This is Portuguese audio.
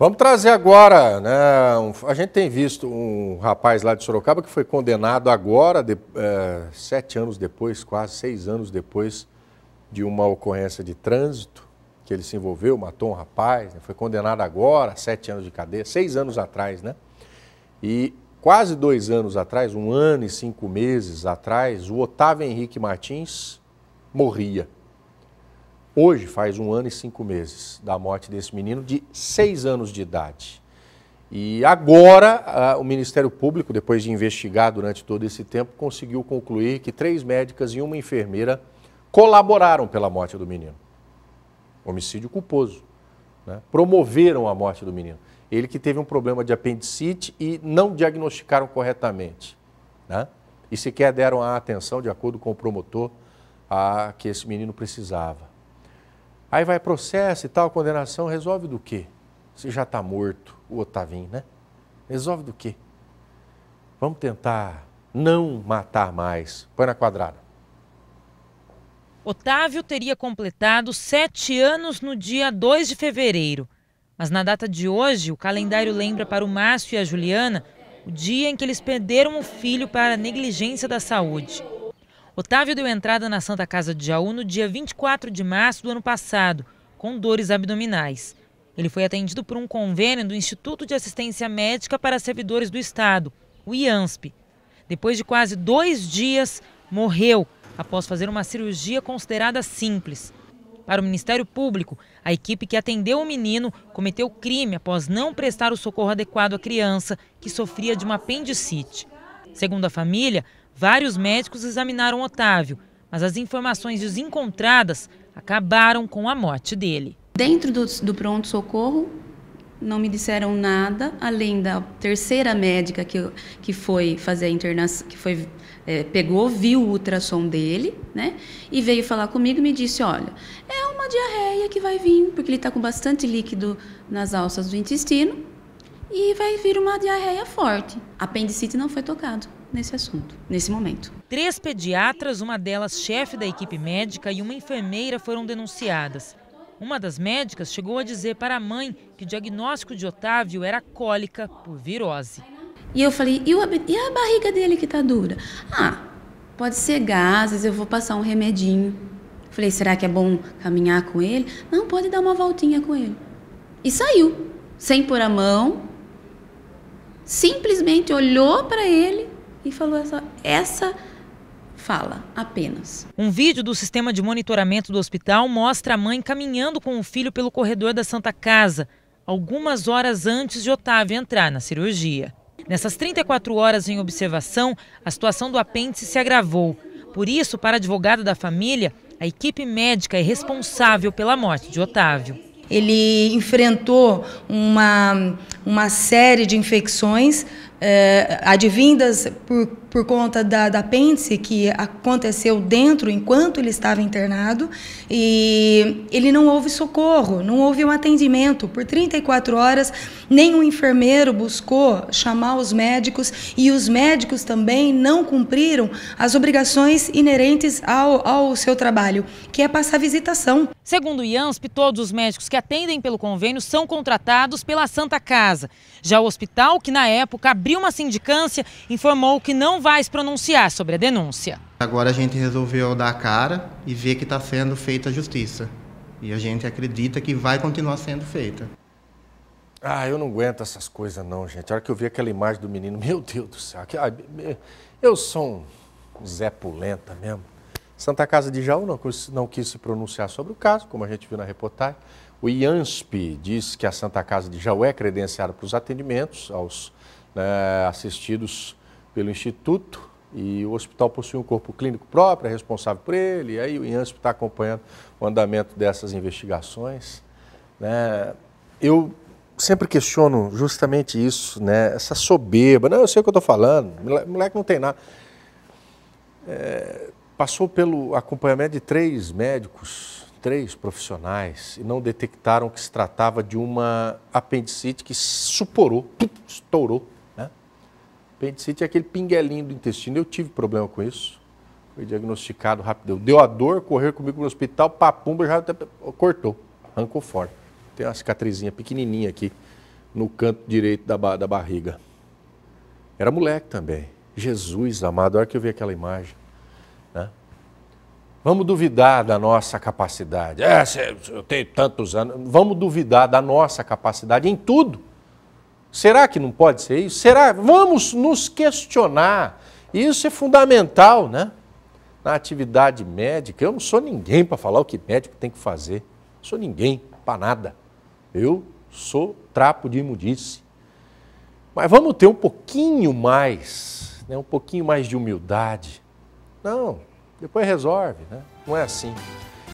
Vamos trazer agora, né, um, a gente tem visto um rapaz lá de Sorocaba que foi condenado agora, de, é, sete anos depois, quase seis anos depois de uma ocorrência de trânsito, que ele se envolveu, matou um rapaz, né, foi condenado agora, sete anos de cadeia, seis anos atrás, né? E quase dois anos atrás, um ano e cinco meses atrás, o Otávio Henrique Martins morria. Hoje faz um ano e cinco meses da morte desse menino de seis anos de idade. E agora o Ministério Público, depois de investigar durante todo esse tempo, conseguiu concluir que três médicas e uma enfermeira colaboraram pela morte do menino. Homicídio culposo. Né? Promoveram a morte do menino. Ele que teve um problema de apendicite e não diagnosticaram corretamente. Né? E sequer deram a atenção, de acordo com o promotor, a que esse menino precisava. Aí vai processo e tal, condenação, resolve do quê? Se já está morto, o Otavinho, né? Resolve do quê? Vamos tentar não matar mais. Põe na quadrada. Otávio teria completado sete anos no dia 2 de fevereiro. Mas na data de hoje, o calendário lembra para o Márcio e a Juliana o dia em que eles perderam o filho para negligência da saúde. Otávio deu entrada na Santa Casa de Jaú no dia 24 de março do ano passado, com dores abdominais. Ele foi atendido por um convênio do Instituto de Assistência Médica para Servidores do Estado, o IANSP. Depois de quase dois dias, morreu após fazer uma cirurgia considerada simples. Para o Ministério Público, a equipe que atendeu o menino cometeu crime após não prestar o socorro adequado à criança, que sofria de uma apendicite. Segundo a família, Vários médicos examinaram Otávio, mas as informações desencontradas acabaram com a morte dele. Dentro do, do pronto-socorro, não me disseram nada, além da terceira médica que, que foi fazer a internação, que foi, é, pegou, viu o ultrassom dele, né? E veio falar comigo e me disse, olha, é uma diarreia que vai vir, porque ele está com bastante líquido nas alças do intestino, e vai vir uma diarreia forte. Apendicite não foi tocado nesse assunto, nesse momento. Três pediatras, uma delas chefe da equipe médica e uma enfermeira foram denunciadas. Uma das médicas chegou a dizer para a mãe que o diagnóstico de Otávio era cólica por virose. E eu falei, e, o, e a barriga dele que está dura? Ah, pode ser gases, eu vou passar um remedinho. Falei, será que é bom caminhar com ele? Não, pode dar uma voltinha com ele. E saiu, sem pôr a mão, simplesmente olhou para ele e falou essa, essa fala apenas. Um vídeo do sistema de monitoramento do hospital mostra a mãe caminhando com o filho pelo corredor da Santa Casa, algumas horas antes de Otávio entrar na cirurgia. Nessas 34 horas em observação, a situação do apêndice se agravou. Por isso, para a advogada da família, a equipe médica é responsável pela morte de Otávio ele enfrentou uma, uma série de infecções é, advindas por por conta da, da apêndice que aconteceu dentro enquanto ele estava internado e ele não houve socorro, não houve um atendimento. Por 34 horas, nenhum enfermeiro buscou chamar os médicos e os médicos também não cumpriram as obrigações inerentes ao, ao seu trabalho, que é passar visitação. Segundo o IANSP, todos os médicos que atendem pelo convênio são contratados pela Santa Casa. Já o hospital, que na época abriu uma sindicância, informou que não vai vai se pronunciar sobre a denúncia. Agora a gente resolveu dar a cara e ver que está sendo feita a justiça. E a gente acredita que vai continuar sendo feita. Ah, eu não aguento essas coisas não, gente. A hora que eu vi aquela imagem do menino, meu Deus do céu. Eu sou um Zé Pulenta mesmo. Santa Casa de Jaú não, não quis se pronunciar sobre o caso, como a gente viu na reportagem. O IANSP diz que a Santa Casa de Jaú é credenciada para os atendimentos aos né, assistidos pelo Instituto e o hospital possui um corpo clínico próprio, é responsável por ele, e aí o IANSP está acompanhando o andamento dessas investigações. Né? Eu sempre questiono justamente isso, né? essa soberba. Não, eu sei o que eu estou falando, moleque não tem nada. É, passou pelo acompanhamento de três médicos, três profissionais, e não detectaram que se tratava de uma apendicite que suporou, estourou Apendicite é aquele pinguelinho do intestino. Eu tive problema com isso. Foi diagnosticado rápido. Deu a dor, correu comigo no hospital, papumba, já até cortou, arrancou fora. Tem uma cicatrizinha pequenininha aqui no canto direito da, da barriga. Era moleque também. Jesus amado, a hora que eu vi aquela imagem. Né? Vamos duvidar da nossa capacidade. É, eu tenho tantos anos. Vamos duvidar da nossa capacidade em tudo. Será que não pode ser isso? Será? Vamos nos questionar. Isso é fundamental, né? Na atividade médica, eu não sou ninguém para falar o que médico tem que fazer. sou ninguém para nada. Eu sou trapo de imundice. Mas vamos ter um pouquinho mais, né? um pouquinho mais de humildade. Não, depois resolve, né? Não é assim.